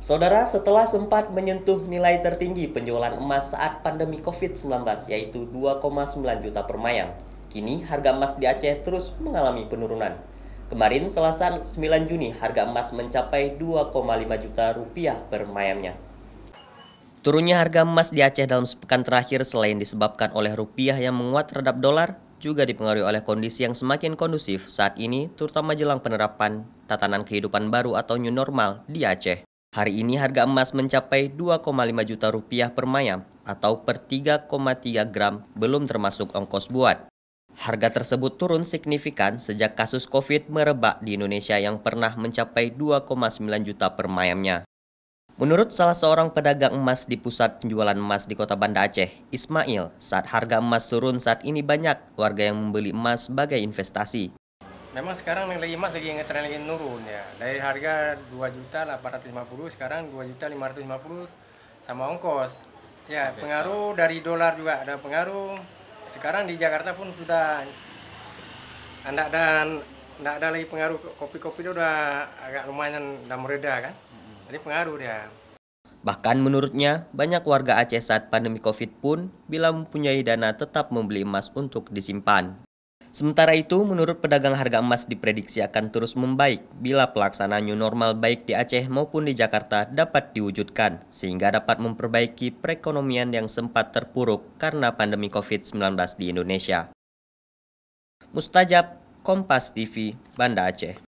Saudara, setelah sempat menyentuh nilai tertinggi penjualan emas saat pandemi COVID-19 yaitu 2,9 juta per mayam, kini harga emas di Aceh terus mengalami penurunan. Kemarin Selasa 9 Juni harga emas mencapai 2,5 juta rupiah per mayamnya. Turunnya harga emas di Aceh dalam sepekan terakhir selain disebabkan oleh rupiah yang menguat terhadap dolar, juga dipengaruhi oleh kondisi yang semakin kondusif saat ini, terutama jelang penerapan tatanan kehidupan baru atau new normal di Aceh. Hari ini harga emas mencapai 2,5 juta rupiah per mayam atau per 3,3 gram belum termasuk ongkos buat. Harga tersebut turun signifikan sejak kasus COVID merebak di Indonesia yang pernah mencapai 2,9 juta per mayamnya. Menurut salah seorang pedagang emas di pusat penjualan emas di kota Banda Aceh, Ismail, saat harga emas turun saat ini banyak warga yang membeli emas sebagai investasi. Memang sekarang yang lagi emas lagi lagi nurun ya. Dari harga juta 2.850 sekarang juta 2.550 sama ongkos. Ya, Habis pengaruh tahu. dari dolar juga ada pengaruh. Sekarang di Jakarta pun sudah anda dan enggak ada lagi pengaruh kopi-kopi itu udah agak lumayan udah mereda kan. Jadi pengaruh dia. Bahkan menurutnya, banyak warga Aceh saat pandemi Covid pun bila mempunyai dana tetap membeli emas untuk disimpan. Sementara itu, menurut pedagang harga emas diprediksi akan terus membaik bila pelaksanaan new normal baik di Aceh maupun di Jakarta dapat diwujudkan, sehingga dapat memperbaiki perekonomian yang sempat terpuruk karena pandemi COVID-19 di Indonesia. Mustajab, Kompas TV, Banda Aceh.